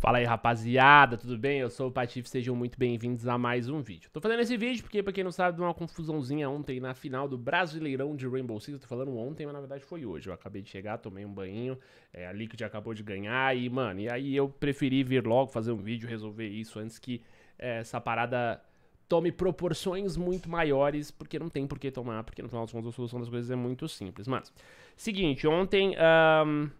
Fala aí rapaziada, tudo bem? Eu sou o Patife, sejam muito bem-vindos a mais um vídeo. Tô fazendo esse vídeo porque, pra quem não sabe, deu uma confusãozinha ontem na final do Brasileirão de Rainbow Six. Eu tô falando ontem, mas na verdade foi hoje. Eu acabei de chegar, tomei um banho, é, a Liquid acabou de ganhar e, mano, e aí eu preferi vir logo fazer um vídeo, resolver isso antes que é, essa parada tome proporções muito maiores, porque não tem por que tomar, porque no final das contas a solução das coisas é muito simples. Mas, seguinte, ontem... Um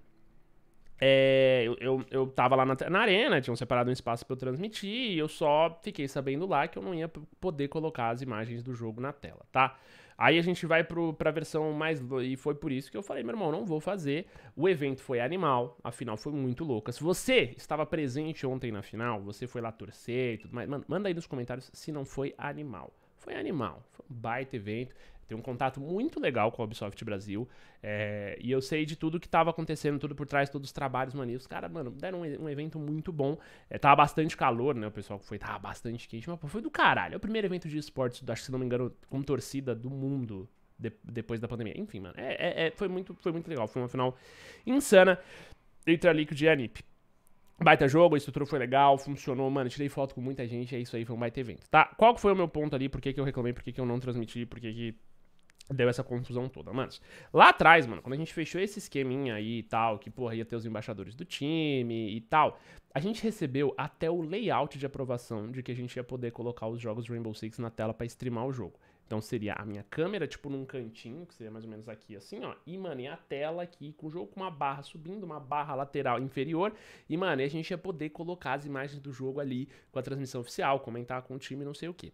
é, eu, eu, eu tava lá na, na arena, tinham separado um espaço para eu transmitir, e eu só fiquei sabendo lá que eu não ia poder colocar as imagens do jogo na tela, tá? Aí a gente vai pro, pra versão mais. E foi por isso que eu falei, meu irmão, não vou fazer. O evento foi animal, a final foi muito louca. Se você estava presente ontem na final, você foi lá torcer e tudo mais, manda aí nos comentários se não foi animal. Foi animal, foi um baita evento. Tenho um contato muito legal com a Ubisoft Brasil. É, e eu sei de tudo que estava acontecendo, tudo por trás, todos os trabalhos, mano. E os caras, mano, deram um, um, evento muito bom. É, tava bastante calor, né? O pessoal que foi, tava bastante quente, mas pô, foi do caralho. É o primeiro evento de esportes, acho que se não me engano, com torcida do mundo de, depois da pandemia. Enfim, mano, é, é, é, foi, muito, foi muito legal. Foi uma final insana entre a Liquid e a NiP. Baita jogo, a estrutura foi legal, funcionou, mano. Tirei foto com muita gente, é isso aí, foi um baita evento, tá? Qual que foi o meu ponto ali? Por que, que eu reclamei? Por que, que eu não transmiti? Por que, que Deu essa confusão toda, mano. Lá atrás, mano, quando a gente fechou esse esqueminha aí e tal, que, porra, ia ter os embaixadores do time e tal, a gente recebeu até o layout de aprovação de que a gente ia poder colocar os jogos Rainbow Six na tela para streamar o jogo. Então seria a minha câmera, tipo, num cantinho, que seria mais ou menos aqui, assim, ó. E, mano, e a tela aqui com o jogo com uma barra subindo, uma barra lateral inferior. E, mano, e a gente ia poder colocar as imagens do jogo ali com a transmissão oficial, comentar com o time, não sei o que.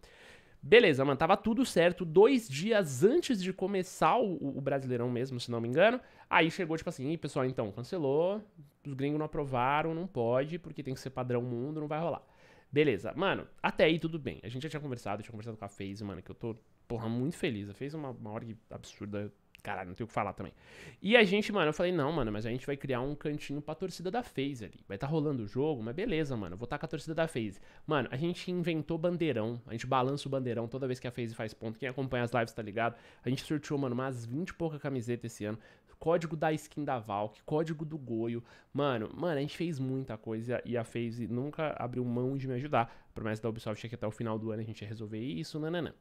Beleza, mano, tava tudo certo. Dois dias antes de começar o, o Brasileirão mesmo, se não me engano. Aí chegou, tipo assim, pessoal, então, cancelou. Os gringos não aprovaram, não pode, porque tem que ser padrão mundo, não vai rolar. Beleza, mano, até aí tudo bem. A gente já tinha conversado, tinha conversado com a FaZe, mano, que eu tô, porra, muito feliz. A FaZe é uma, uma org absurda, Caralho, não tem o que falar também. E a gente, mano, eu falei, não, mano, mas a gente vai criar um cantinho pra torcida da FaZe ali. Vai tá rolando o jogo, mas beleza, mano, vou estar tá com a torcida da FaZe. Mano, a gente inventou bandeirão, a gente balança o bandeirão toda vez que a FaZe faz ponto. Quem acompanha as lives tá ligado. A gente sorteou, mano, umas 20 e pouca camiseta esse ano código da skin da Valk, código do Goio. Mano, mano, a gente fez muita coisa e a FaZe nunca abriu mão de me ajudar. A promessa da Ubisoft é que até o final do ano a gente ia resolver isso, nananã.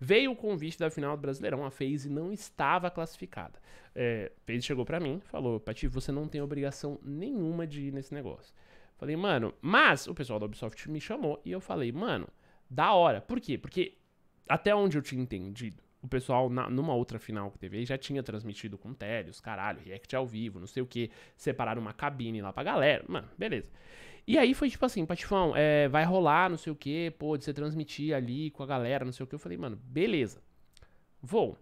Veio o convite da final do Brasileirão, a FaZe não estava classificada. É, a FaZe chegou para mim, falou, Pati, você não tem obrigação nenhuma de ir nesse negócio. Falei, mano, mas o pessoal da Ubisoft me chamou e eu falei, mano, da hora. Por quê? Porque até onde eu tinha entendido, o pessoal, na, numa outra final que teve, já tinha transmitido com Telios, caralho, React ao vivo, não sei o que. Separaram uma cabine lá pra galera. Mano, beleza. E aí foi tipo assim, Patifão, é, vai rolar, não sei o que, pô, de você transmitir ali com a galera, não sei o que. Eu falei, mano, beleza. Vou.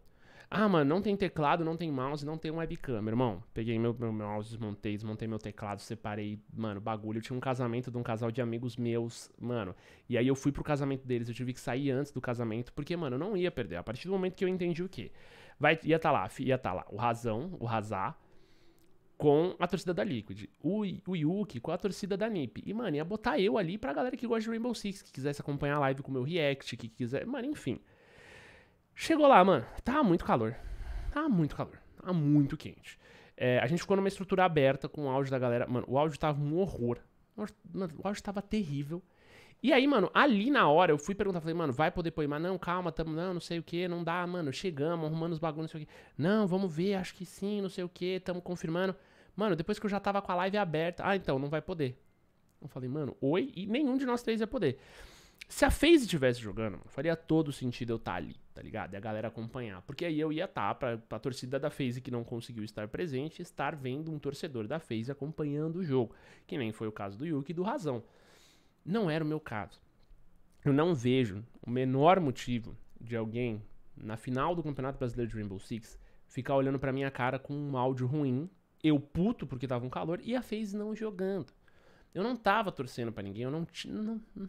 Ah, mano, não tem teclado, não tem mouse, não tem webcam, meu irmão. Peguei meu, meu mouse, desmontei, desmontei meu teclado, separei, mano, bagulho. Eu tinha um casamento de um casal de amigos meus, mano. E aí eu fui pro casamento deles, eu tive que sair antes do casamento, porque, mano, eu não ia perder. A partir do momento que eu entendi o quê? Vai, ia tá lá, ia tá lá, o Razão, o Razar, com a torcida da Liquid, o, o Yuki com a torcida da NiP. E, mano, ia botar eu ali pra galera que gosta de Rainbow Six, que quisesse acompanhar a live com o meu react, que quiser. Mano, enfim. Chegou lá, mano, tá muito calor. Tá muito calor. Tá muito quente. É, a gente ficou numa estrutura aberta com o áudio da galera. Mano, o áudio tava um horror. Mano, o áudio tava terrível. E aí, mano, ali na hora eu fui perguntar, falei, mano, vai poder pôr? Mas não, calma, tamo, não, não sei o que, não dá, mano, chegamos, arrumando os bagulhos, não sei o que. Não, vamos ver, acho que sim, não sei o que, tamo confirmando. Mano, depois que eu já tava com a live aberta, ah, então, não vai poder. Eu falei, mano, oi, e nenhum de nós três ia poder. Se a FaZe estivesse jogando, faria todo sentido eu estar tá ali, tá ligado? E a galera acompanhar. Porque aí eu ia estar, tá pra, pra torcida da FaZe que não conseguiu estar presente, estar vendo um torcedor da FaZe acompanhando o jogo. Que nem foi o caso do Yuki e do Razão. Não era o meu caso. Eu não vejo o menor motivo de alguém na final do Campeonato Brasileiro de Rainbow Six ficar olhando pra minha cara com um áudio ruim, eu puto porque tava um calor, e a FaZe não jogando. Eu não tava torcendo para ninguém, eu não tinha. Não, não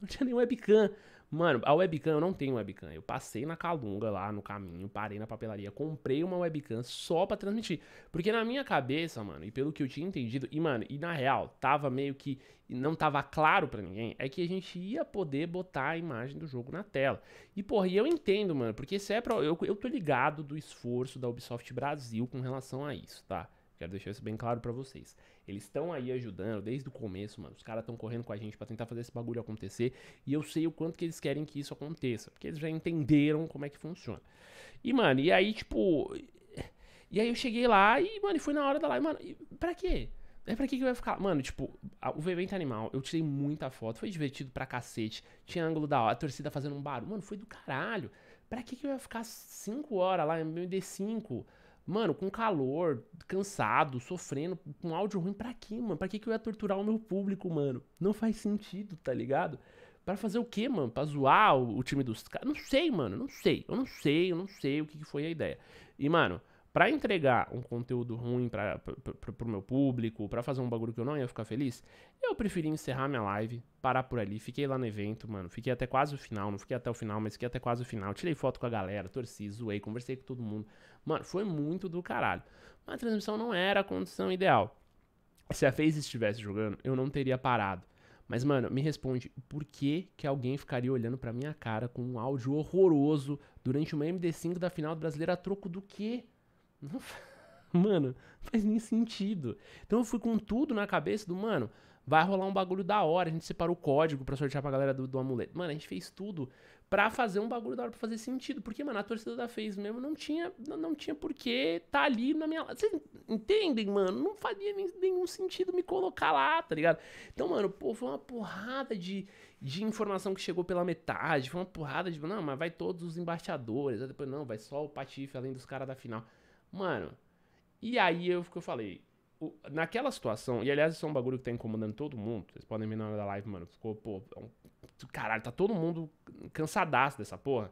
não tinha nem webcam. Mano, a webcam, eu não tenho webcam. Eu passei na Calunga lá no caminho, parei na papelaria, comprei uma webcam só pra transmitir. Porque na minha cabeça, mano, e pelo que eu tinha entendido, e mano, e na real, tava meio que. Não tava claro para ninguém, é que a gente ia poder botar a imagem do jogo na tela. E porra, e eu entendo, mano, porque se é pra. Eu, eu tô ligado do esforço da Ubisoft Brasil com relação a isso, tá? Quero deixar isso bem claro para vocês. Eles estão aí ajudando desde o começo, mano. Os caras estão correndo com a gente para tentar fazer esse bagulho acontecer. E eu sei o quanto que eles querem que isso aconteça. Porque eles já entenderam como é que funciona. E, mano, e aí, tipo. E aí eu cheguei lá e, mano, e foi na hora da live, mano. E pra quê? É pra que eu ia ficar? Mano, tipo, a, o evento é animal, eu tirei muita foto, foi divertido pra cacete. Tinha ângulo da hora, a torcida fazendo um barulho. Mano, foi do caralho. Pra que, que eu ia ficar 5 horas lá, em MD5? Mano, com calor, cansado, sofrendo, com áudio ruim, pra quê, mano? Pra que, que eu ia torturar o meu público, mano? Não faz sentido, tá ligado? Para fazer o quê, mano? Pra zoar o, o time dos caras? Não sei, mano, não sei. Eu não sei, eu não sei o que, que foi a ideia. E, mano, para entregar um conteúdo ruim para o meu público, para fazer um bagulho que eu não ia ficar feliz, eu preferi encerrar minha live, parar por ali. Fiquei lá no evento, mano. Fiquei até quase o final, não fiquei até o final, mas fiquei até quase o final. Tirei foto com a galera, torci, zoei, conversei com todo mundo. Mano, foi muito do caralho. Mas a transmissão não era a condição ideal. Se a FaZe estivesse jogando, eu não teria parado. Mas, mano, me responde, por que que alguém ficaria olhando pra minha cara com um áudio horroroso durante uma MD5 da final brasileira a troco do quê? Não, mano, não faz nem sentido. Então eu fui com tudo na cabeça do, mano, vai rolar um bagulho da hora. A gente separou o código pra sortear pra galera do, do amuleto. Mano, a gente fez tudo pra fazer um bagulho da hora pra fazer sentido. Porque, mano, a torcida da fez mesmo não tinha, não, não tinha porquê tá ali na minha. Vocês entendem, mano? Não faria nenhum sentido me colocar lá, tá ligado? Então, mano, pô, foi uma porrada de, de informação que chegou pela metade. Foi uma porrada de. Não, mas vai todos os embaixadores. Aí depois, não, vai só o Patife além dos caras da final. Mano, e aí eu, eu falei, o, naquela situação, e aliás, isso é um bagulho que tá incomodando todo mundo. Vocês podem ver na hora da live, mano. Ficou, pô, é um, caralho, tá todo mundo cansadaço dessa porra.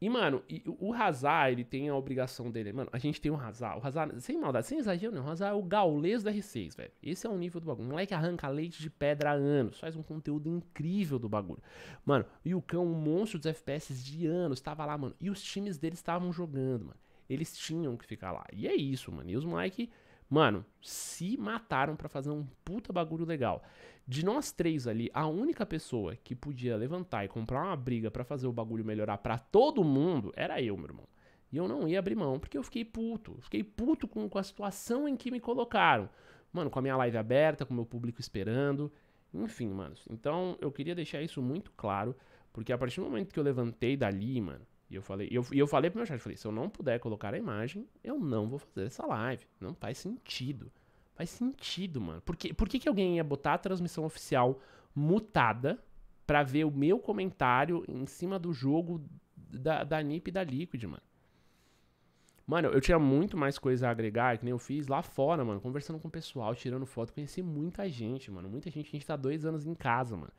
E, mano, e, o Hazard, ele tem a obrigação dele. Mano, a gente tem um Hazard. O Hazard, sem maldade, sem exagero, não. O Hazard é o gaulês do R6, velho. Esse é o nível do bagulho. O moleque arranca leite de pedra há anos. Faz um conteúdo incrível do bagulho. Mano, e o Cão, um monstro dos FPS de anos, tava lá, mano. E os times dele estavam jogando, mano. Eles tinham que ficar lá. E é isso, mano. E os moleques, mano, se mataram para fazer um puta bagulho legal. De nós três ali, a única pessoa que podia levantar e comprar uma briga para fazer o bagulho melhorar para todo mundo era eu, meu irmão. E eu não ia abrir mão, porque eu fiquei puto. Fiquei puto com, com a situação em que me colocaram. Mano, com a minha live aberta, com o meu público esperando. Enfim, mano. Então eu queria deixar isso muito claro, porque a partir do momento que eu levantei dali, mano, e eu falei, eu, e eu falei pro meu chat, falei, se eu não puder colocar a imagem, eu não vou fazer essa live. Não faz sentido. Faz sentido, mano. Por que, por que, que alguém ia botar a transmissão oficial mutada pra ver o meu comentário em cima do jogo da, da NIP e da Liquid, mano? Mano, eu tinha muito mais coisa a agregar, que nem eu fiz lá fora, mano, conversando com o pessoal, tirando foto, conheci muita gente, mano. Muita gente, a gente tá dois anos em casa, mano.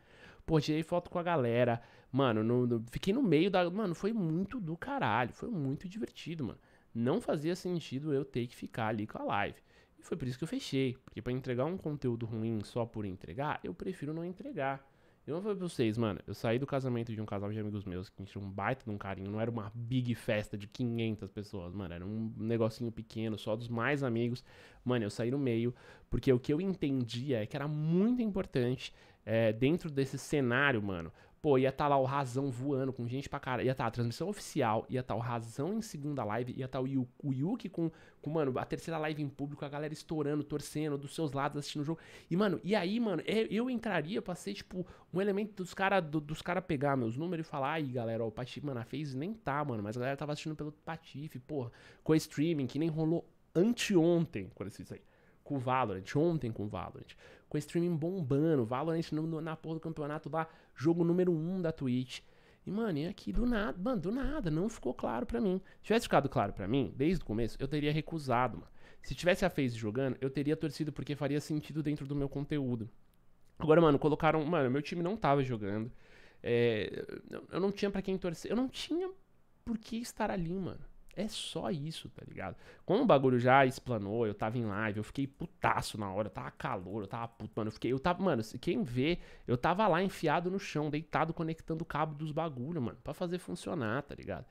Pô, tirei foto com a galera. Mano, no, no, fiquei no meio da. Mano, foi muito do caralho. Foi muito divertido, mano. Não fazia sentido eu ter que ficar ali com a live. E foi por isso que eu fechei. Porque para entregar um conteúdo ruim só por entregar, eu prefiro não entregar. Eu não falar pra vocês, mano, eu saí do casamento de um casal de amigos meus que tinha um baita de um carinho, não era uma big festa de 500 pessoas, mano, era um negocinho pequeno, só dos mais amigos. Mano, eu saí no meio, porque o que eu entendia é que era muito importante é, dentro desse cenário, mano, pô, ia estar tá lá o Razão voando com gente pra cara. Ia estar tá a transmissão oficial, ia estar tá o Razão em segunda live, ia estar tá o, Yu, o Yuki com, com, mano, a terceira live em público, a galera estourando, torcendo, dos seus lados, assistindo o jogo. E, mano, e aí, mano, é, eu entraria pra ser, tipo, um elemento dos caras do, dos cara pegar meus números e falar, aí, galera, ó, o Patife, mano, a fez nem tá, mano, mas a galera tava assistindo pelo Patife, porra, com streaming, que nem rolou anteontem, quando eu fiz aí com o Valorant, ontem com o Valorant com streaming bombando, Valorant no, no, na porra do campeonato lá, jogo número 1 um da Twitch. E, mano, e aqui do nada, mano, do nada, não ficou claro para mim. Se tivesse ficado claro para mim, desde o começo, eu teria recusado, mano. Se tivesse a FaZe jogando, eu teria torcido porque faria sentido dentro do meu conteúdo. Agora, mano, colocaram. Mano, meu time não tava jogando. É, eu não tinha para quem torcer. Eu não tinha por que estar ali, mano. É só isso, tá ligado? Como o bagulho já explanou, eu tava em live, eu fiquei putaço na hora, tava calor, eu tava puto, mano. Eu fiquei, eu tava, mano, quem vê, eu tava lá enfiado no chão, deitado, conectando o cabo dos bagulhos, mano, pra fazer funcionar, tá ligado?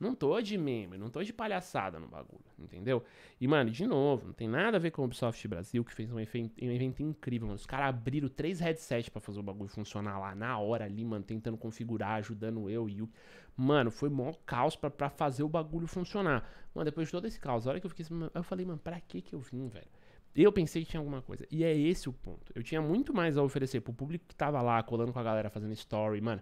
Não tô de meme, não tô de palhaçada no bagulho, entendeu? E, mano, de novo, não tem nada a ver com o Ubisoft Brasil, que fez um evento, um evento incrível, mano. Os caras abriram três headsets para fazer o bagulho funcionar lá, na hora ali, mano, tentando configurar, ajudando eu e o. Mano, foi mó caos para pra fazer o bagulho funcionar. Mano, depois de todo esse caos, a hora que eu fiquei assim, eu falei, mano, pra que que eu vim, velho? Eu pensei que tinha alguma coisa. E é esse o ponto. Eu tinha muito mais a oferecer pro público que tava lá, colando com a galera, fazendo story, mano.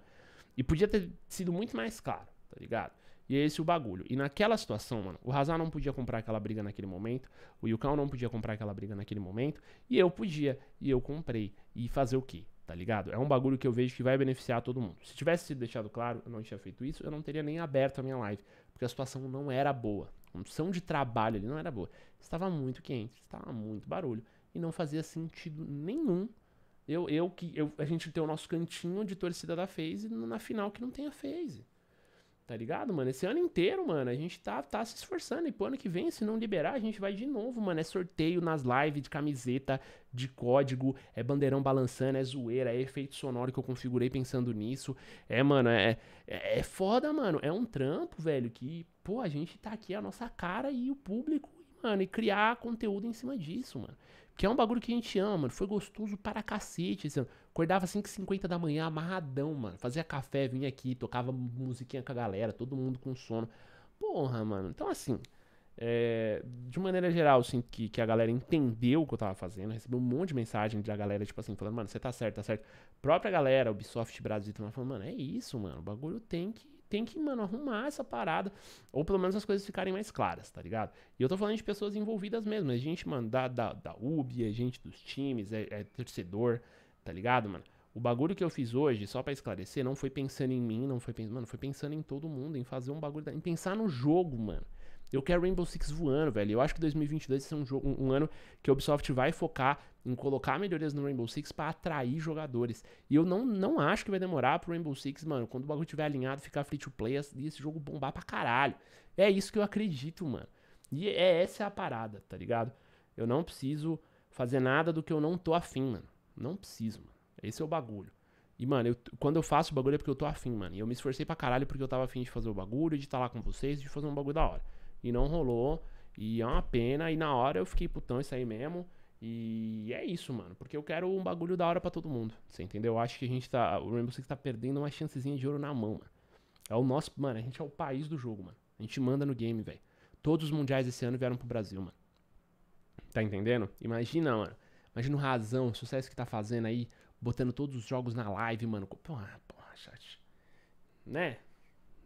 E podia ter sido muito mais claro, tá ligado? E é esse o bagulho. E naquela situação, mano, o Hazard não podia comprar aquela briga naquele momento, o Yukão não podia comprar aquela briga naquele momento, e eu podia, e eu comprei. E fazer o quê? Tá ligado? É um bagulho que eu vejo que vai beneficiar todo mundo. Se tivesse sido deixado claro, eu não tinha feito isso, eu não teria nem aberto a minha live, porque a situação não era boa. A condição de trabalho ali não era boa. Estava muito quente, estava muito barulho, e não fazia sentido nenhum eu, eu que eu, a gente tem o nosso cantinho de torcida da FaZe na final que não tem a FaZe. Tá ligado, mano? Esse ano inteiro, mano, a gente tá, tá se esforçando. E pro ano que vem, se não liberar, a gente vai de novo, mano. É sorteio nas lives de camiseta, de código, é bandeirão balançando, é zoeira, é efeito sonoro que eu configurei pensando nisso. É, mano, é, é, é foda, mano. É um trampo, velho, que, pô, a gente tá aqui, a nossa cara e o público, mano, e criar conteúdo em cima disso, mano. Que é um bagulho que a gente ama, mano. Foi gostoso para cacete esse ano. Acordava 5h50 da manhã, amarradão, mano. Fazia café, vinha aqui, tocava musiquinha com a galera, todo mundo com sono. Porra, mano. Então, assim, é, de maneira geral, assim, que, que a galera entendeu o que eu tava fazendo. Recebi um monte de mensagem da galera, tipo assim, falando, mano, você tá certo, tá certo. Própria galera, Ubisoft Brasil, falando, mano, é isso, mano. O bagulho tem que tem que, mano, arrumar essa parada, ou pelo menos as coisas ficarem mais claras, tá ligado? E eu tô falando de pessoas envolvidas mesmo, a é gente, mano, da, da, da UB, é gente dos times, é, é torcedor, Tá ligado, mano? O bagulho que eu fiz hoje, só para esclarecer, não foi pensando em mim, não foi pensando, mano, foi pensando em todo mundo, em fazer um bagulho, em pensar no jogo, mano. Eu quero Rainbow Six voando, velho. Eu acho que 2022 vai ser um, jogo, um, um ano que a Ubisoft vai focar em colocar melhorias no Rainbow Six para atrair jogadores. E eu não, não acho que vai demorar pro Rainbow Six, mano, quando o bagulho tiver alinhado, ficar free to play e esse jogo bombar pra caralho. É isso que eu acredito, mano. E é essa é a parada, tá ligado? Eu não preciso fazer nada do que eu não tô afim, mano. Não preciso, mano. Esse é o bagulho. E, mano, eu, quando eu faço o bagulho é porque eu tô afim, mano. E eu me esforcei pra caralho porque eu tava afim de fazer o bagulho, de estar tá lá com vocês, de fazer um bagulho da hora. E não rolou. E é uma pena. E na hora eu fiquei putão, isso aí mesmo. E é isso, mano. Porque eu quero um bagulho da hora para todo mundo. Você entendeu? Eu acho que a gente tá. O Rainbow Six tá perdendo uma chancezinha de ouro na mão, mano. É o nosso. Mano, a gente é o país do jogo, mano. A gente manda no game, velho. Todos os mundiais esse ano vieram pro Brasil, mano. Tá entendendo? Imagina, mano. Imagina o Razão, o sucesso que tá fazendo aí, botando todos os jogos na live, mano. Porra, porra, chat. Né?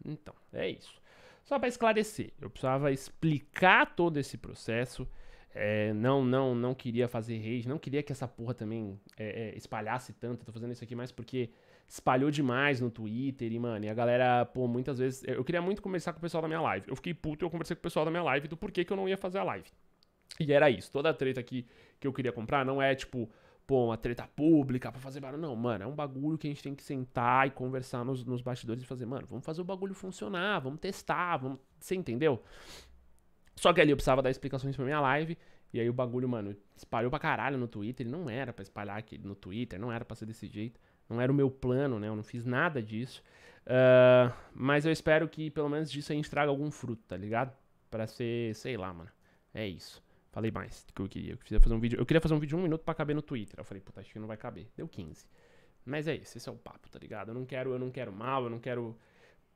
Então, é isso. Só para esclarecer, eu precisava explicar todo esse processo. É, não, não, não queria fazer rage, não queria que essa porra também é, é, espalhasse tanto. tô fazendo isso aqui mais porque espalhou demais no Twitter e, mano, e a galera, pô, muitas vezes. Eu queria muito conversar com o pessoal da minha live. Eu fiquei puto e eu conversei com o pessoal da minha live do porquê que eu não ia fazer a live. E era isso. Toda a treta aqui que eu queria comprar não é tipo, pô, uma treta pública pra fazer barulho. Não, mano, é um bagulho que a gente tem que sentar e conversar nos, nos bastidores e fazer, mano, vamos fazer o bagulho funcionar, vamos testar, vamos. Você entendeu? Só que ali eu precisava dar explicações pra minha live. E aí o bagulho, mano, espalhou pra caralho no Twitter. Ele não era pra espalhar aqui no Twitter, não era pra ser desse jeito. Não era o meu plano, né? Eu não fiz nada disso. Uh, mas eu espero que pelo menos disso a gente traga algum fruto, tá ligado? Pra ser, sei lá, mano. É isso. Falei mais do que eu queria. Eu queria fazer um vídeo, eu queria fazer um vídeo de um minuto pra caber no Twitter. Eu falei, puta, acho que não vai caber. Deu 15. Mas é isso, esse é o papo, tá ligado? Eu não quero, eu não quero mal, eu não quero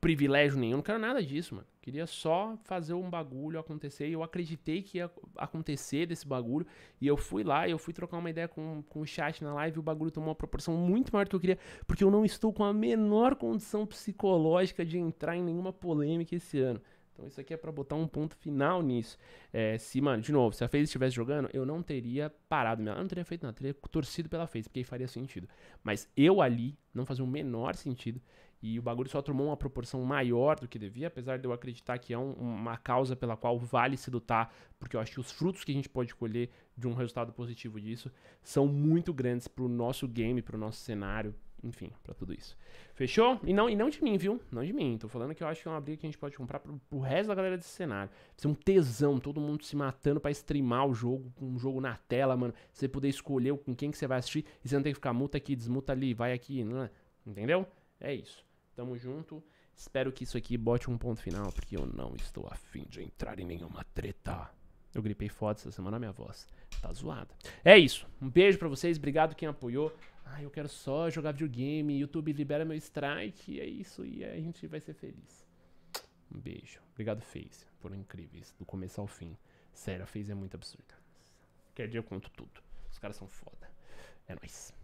privilégio nenhum, eu não quero nada disso, mano. Eu queria só fazer um bagulho acontecer e eu acreditei que ia acontecer desse bagulho. E eu fui lá, eu fui trocar uma ideia com, com o chat na live e o bagulho tomou uma proporção muito maior do que eu queria, porque eu não estou com a menor condição psicológica de entrar em nenhuma polêmica esse ano. Então isso aqui é para botar um ponto final nisso. É, se, mano, de novo, se a FaZe estivesse jogando, eu não teria parado. Eu não teria feito nada, teria torcido pela FaZe, porque aí faria sentido. Mas eu ali não fazia o menor sentido. E o bagulho só tomou uma proporção maior do que devia, apesar de eu acreditar que é um, uma causa pela qual vale se lutar, porque eu acho que os frutos que a gente pode colher de um resultado positivo disso são muito grandes pro nosso game, pro nosso cenário, enfim, para tudo isso. Fechou? E não, e não de mim, viu? Não de mim. Tô falando que eu acho que é uma briga que a gente pode comprar pro, pro resto da galera desse cenário. ser um tesão, todo mundo se matando para streamar o jogo, com um jogo na tela, mano. Você poder escolher com quem que você vai assistir e você não tem que ficar multa aqui, desmuta ali, vai aqui, né? entendeu? É isso. Tamo junto. Espero que isso aqui bote um ponto final, porque eu não estou afim de entrar em nenhuma treta. Eu gripei foda essa semana, minha voz tá zoada. É isso. Um beijo para vocês, obrigado quem apoiou. Ah, eu quero só jogar videogame, YouTube libera meu strike, é isso, e a gente vai ser feliz. Um beijo. Obrigado, Face. Foram incríveis, do começo ao fim. Sério, a Face é muito absurda. Quer dia eu conto tudo. Os caras são foda. É nóis.